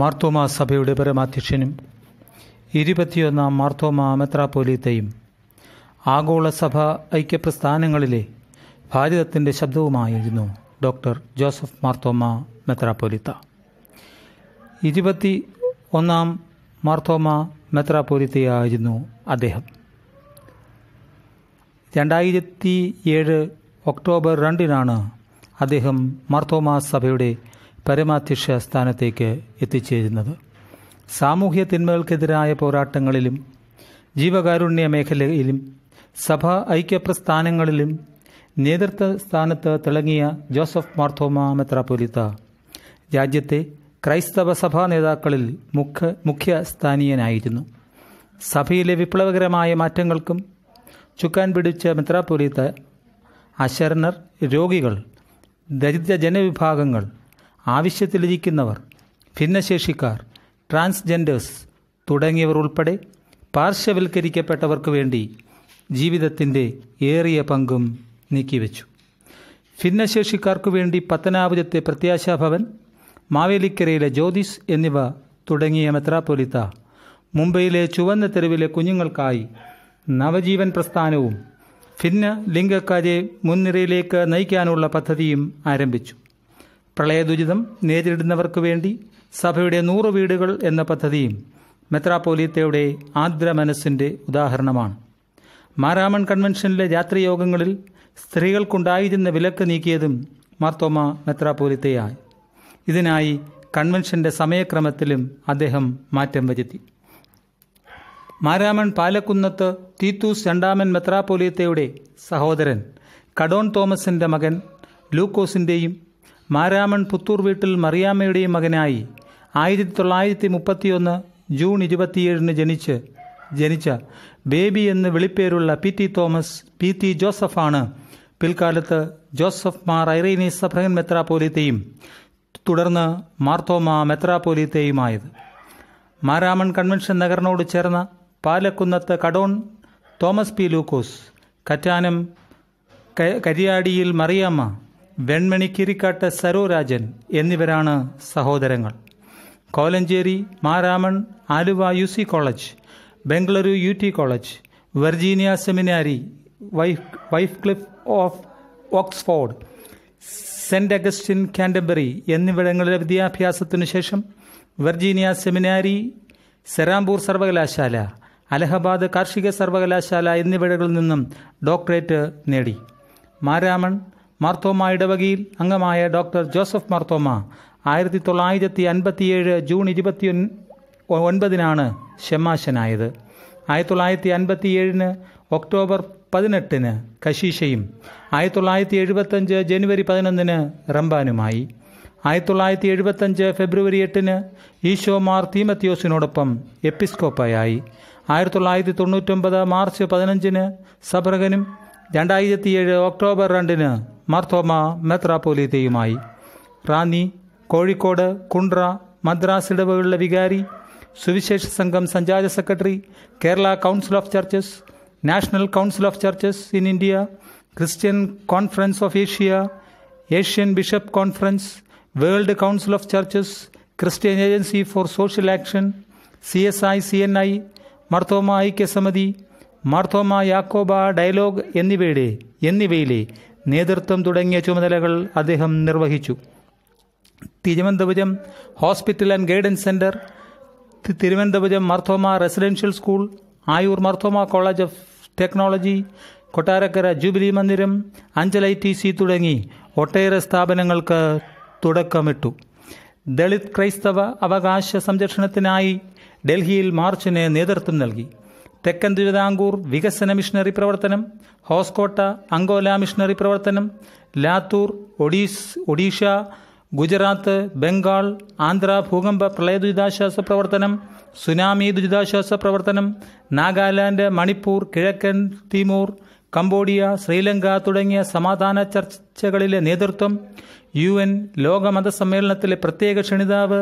മാർത്തോമാ സഭയുടെ പരമാധ്യക്ഷനും ഇരുപത്തിയൊന്നാം മാർത്തോമാ മെത്രാപ്പോലീത്തയും ആഗോള സഭ ഐക്യപ്രസ്ഥാനങ്ങളിലെ ഭാരതത്തിൻ്റെ ശബ്ദവുമായിരുന്നു ഡോക്ടർ ജോസഫ് മാർത്തോമ മെത്രാപ്പോലിത്ത ഇരുപത്തി ഒന്നാം മാർത്തോമ മെത്രാപ്പോലിത്തയായിരുന്നു അദ്ദേഹം രണ്ടായിരത്തി ഏഴ് ഒക്ടോബർ രണ്ടിനാണ് അദ്ദേഹം മാർത്തോമാ സഭയുടെ പരമാധ്യക്ഷ സ്ഥാനത്തേക്ക് എത്തിച്ചേരുന്നത് സാമൂഹ്യ തിന്മകൾക്കെതിരായ പോരാട്ടങ്ങളിലും ജീവകാരുണ്യ മേഖലയിലും സഭാ ഐക്യപ്രസ്ഥാനങ്ങളിലും നേതൃത്വ സ്ഥാനത്ത് തിളങ്ങിയ ജോസഫ് മാർത്തോമ മെത്രാപൊലിത്ത രാജ്യത്തെ ക്രൈസ്തവ സഭാ നേതാക്കളിൽ മുഖ്യ മുഖ്യ സ്ഥാനീയനായിരുന്നു സഭയിലെ വിപ്ലവകരമായ മാറ്റങ്ങൾക്കും ചുക്കാൻ പിടിച്ച മെത്രാപൊലിത്ത അശരണർ രോഗികൾ ദരിദ്ര ജനവിഭാഗങ്ങൾ ആവശ്യത്തിലിരിക്കുന്നവർ ഭിന്നശേഷിക്കാർ ട്രാൻസ്ജെൻഡേഴ്സ് തുടങ്ങിയവർ ഉൾപ്പെടെ പാർശ്വവൽക്കരിക്കപ്പെട്ടവർക്ക് വേണ്ടി ജീവിതത്തിൻ്റെ ഏറിയ പങ്കും നീക്കിവെച്ചു ഭിന്നശേഷിക്കാർക്കു വേണ്ടി പത്തനാപുരത്തെ പ്രത്യാശാഭവൻ മാവേലിക്കരയിലെ ജ്യോതിഷ് എന്നിവ തുടങ്ങിയ മെത്രാപ്പൊലിത്ത മുംബൈയിലെ ചുവന്ന തെരുവിലെ കുഞ്ഞുങ്ങൾക്കായി നവജീവൻ പ്രസ്ഥാനവും ഭിന്ന ലിംഗക്കാരെ മുൻനിരയിലേക്ക് നയിക്കാനുള്ള പദ്ധതിയും ആരംഭിച്ചു പ്രളയദുരിതം നേരിടുന്നവർക്ക് വേണ്ടി സഭയുടെ നൂറ് വീടുകൾ എന്ന പദ്ധതിയും മെത്രാപ്പോലീത്തയുടെ ആദ്ര മനസ്സിൻ്റെ ഉദാഹരണമാണ് മാരാമൺ കൺവെൻഷനിലെ രാത്രി യോഗങ്ങളിൽ സ്ത്രീകൾക്കുണ്ടായിരുന്ന വിലക്ക് നീക്കിയതും മാർത്തോമ മെത്രാപ്പോലിത്തയായി ഇതിനായി കൺവെൻഷന്റെ സമയക്രമത്തിലും അദ്ദേഹം മാറ്റം വരുത്തി മാരാമൺ പാലക്കുന്നത്ത് തീത്തൂസ് രണ്ടാമൻ മെത്രാപ്പോലിത്തയുടെ സഹോദരൻ കഡോൺ തോമസിൻ്റെ മകൻ ലൂക്കോസിൻ്റെയും മാരാമൺ പുത്തൂർ വീട്ടിൽ മറിയാമ്മയുടെയും മകനായി ആയിരത്തി തൊള്ളായിരത്തി മുപ്പത്തിയൊന്ന് ജൂൺ ഇരുപത്തിയേഴിന് ജനിച്ച് ജനിച്ച ബേബി എന്ന് വിളിപ്പേരുള്ള P T Thomas P T ജോസഫാണ് പിൽക്കാലത്ത് ജോസഫ് മാർ ഐറൈനി സഫ്രഹൻ മെത്രാപോലിത്തെയും തുടർന്ന് മാർത്തോമ മെത്രാപോലിത്തയുമായത് മാരാമൺ കൺവെൻഷൻ നഗറിനോട് ചേർന്ന പാലക്കുന്നത്ത് കടോൺ തോമസ് പി ലൂക്കോസ് കറ്റാനം കരിയാടിയിൽ മറിയാമ്മ വെൺമണി കിരിക്കാട്ട് സരോരാജൻ എന്നിവരാണ് സഹോദരങ്ങൾ Kolenchery Maramon Aluva U C college Bengaluru U T college Virginia seminary വൈഫ് Wycliffe of Oxford Saint Augustine Canterbury എന്നിവിടങ്ങളിലെ വിദ്യാഭ്യാസത്തിനു ശേഷം വെർജീനിയ സെമിനാരി സെറാംപൂർ സർവകലാശാല അലഹബാദ് കാർഷിക സർവകലാശാല എന്നിവിടങ്ങളിൽ നിന്നും ഡോക്ടറേറ്റ് നേടി മാരാമൺ മാർത്തോമ ഇടവകയിൽ അംഗമായ ഡോക്ടർ ജോസഫ് മാർത്തോമ ആയിരത്തി തൊള്ളായിരത്തി അൻപത്തിയേഴ് ജൂൺ ഇരുപത്തി ഒൻപതിനാണ് ഷമാശനായത് ആയിരത്തി തൊള്ളായിരത്തി അൻപത്തി ഏഴിന് ഒക്ടോബർ പതിനെട്ടിന് കശീഷയും ആയിരത്തി തൊള്ളായിരത്തി എഴുപത്തഞ്ച് ജനുവരി പതിനൊന്നിന് റംബാനുമായി ആയിരത്തി തൊള്ളായിരത്തി എഴുപത്തഞ്ച് ഫെബ്രുവരി എട്ടിന് ഈശോ മാർ തീമത്യോസിനോടൊപ്പം എപ്പിസ്കോപ്പയായി ആയിരത്തി തൊള്ളായിരത്തി തൊണ്ണൂറ്റൊമ്പത് മാർച്ച് പതിനഞ്ചിന് സബ്രകനും രണ്ടായിരത്തി ഏഴ് ഒക്ടോബർ രണ്ടിന് മാർത്തോമ മെത്രാപ്പോലീതയുമായി റാന്നി കോഴിക്കോട് കുണ്ട്ര മദ്രാസ് ഇടവകളിലെ വികാരി സുവിശേഷ സംഘം സഞ്ചാര secretary Kerala council of churches national council of churches in India Christian conference of Asia Asian bishop conference world council of churches Christian agency for social action C S I C N I Marthoma ഐക്യസമിതി Marthoma Yakoba dialogue എന്നിവയുടെ എന്നിവയിലെ നേതൃത്വം തുടങ്ങിയ ചുമതലകൾ അദ്ദേഹം നിർവഹിച്ചു Thiruvananthapuram hospital and guidance centre Thiruvananthapuram Marthoma residential school Ayur Marthoma college of technology Kottarakkara jubilee Mandiram Anchal I T C തുടങ്ങി ഒട്ടേറെ സ്ഥാപനങ്ങൾക്ക് തുടക്കമിട്ടു ദളിത് ക്രൈസ്തവ അവകാശ സംരക്ഷണത്തിനായി ഡൽഹിയിൽ മാർച്ചിന് നേതൃത്വം നൽകി തെക്കൻ തിരുവിതാംകൂർ വികസന മിഷണറി പ്രവർത്തനം ഹോസ്കോട്ട അങ്കോല മിഷണറി പ്രവർത്തനം ലാത്തൂർ ഒഡീസ് ഒഡീഷ ഗുജറാത്ത് ബംഗാൾ ആന്ധ്ര ഭൂകമ്പ പ്രളയ ദുരിതാശ്വാസ പ്രവർത്തനം സുനാമി ദുരിതാശ്വാസ പ്രവർത്തനം നാഗാലാൻഡ് മണിപ്പൂർ കിഴക്കൻ തിമൂർ കംബോഡിയ ശ്രീലങ്ക തുടങ്ങിയ സമാധാന ചർച്ചകളിലെ നേതൃത്വം യു എൻ ലോകമത സമ്മേളനത്തിലെ പ്രത്യേക ക്ഷണിതാവ്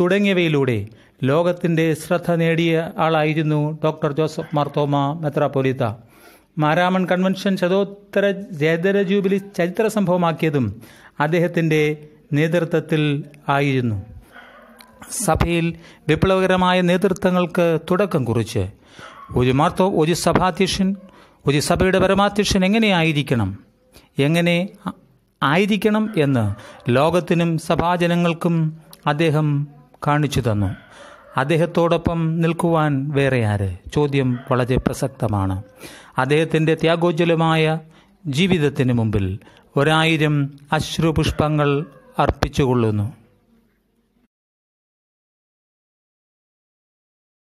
തുടങ്ങിയവയിലൂടെ ലോകത്തിൻ്റെ ശ്രദ്ധ നേടിയ ആളായിരുന്നു ഡോക്ടർ ജോസഫ് മാർത്തോമ മെത്രാപൊലിത്ത മാരാമൺ കൺവെൻഷൻ ശതോത്തര ജേതര ജൂബിലി ചരിത്ര സംഭവമാക്കിയതും അദ്ദേഹത്തിൻ്റെ നേതൃത്വത്തിൽ ആയിരുന്നു സഭയിൽ വിപ്ലവകരമായ നേതൃത്വങ്ങൾക്ക് തുടക്കം കുറിച്ച് ഒരു മാർത്തോ ഒരു സഭാധ്യക്ഷൻ ഒരു സഭയുടെ പരമാധ്യക്ഷൻ എങ്ങനെയായിരിക്കണം എങ്ങനെ ആയിരിക്കണം എന്ന് ലോകത്തിനും സഭാജനങ്ങൾക്കും അദ്ദേഹം കാണിച്ചു തന്നു അദ്ദേഹത്തോടൊപ്പം നിൽക്കുവാൻ വേറെ ആര് ചോദ്യം വളരെ പ്രസക്തമാണ് അദ്ദേഹത്തിൻ്റെ ത്യാഗോജ്വലമായ ജീവിതത്തിന് മുമ്പിൽ ഒരായിരം അശ്രുപുഷ്പങ്ങൾ അർപ്പിച്ചുകൊള്ളുന്നു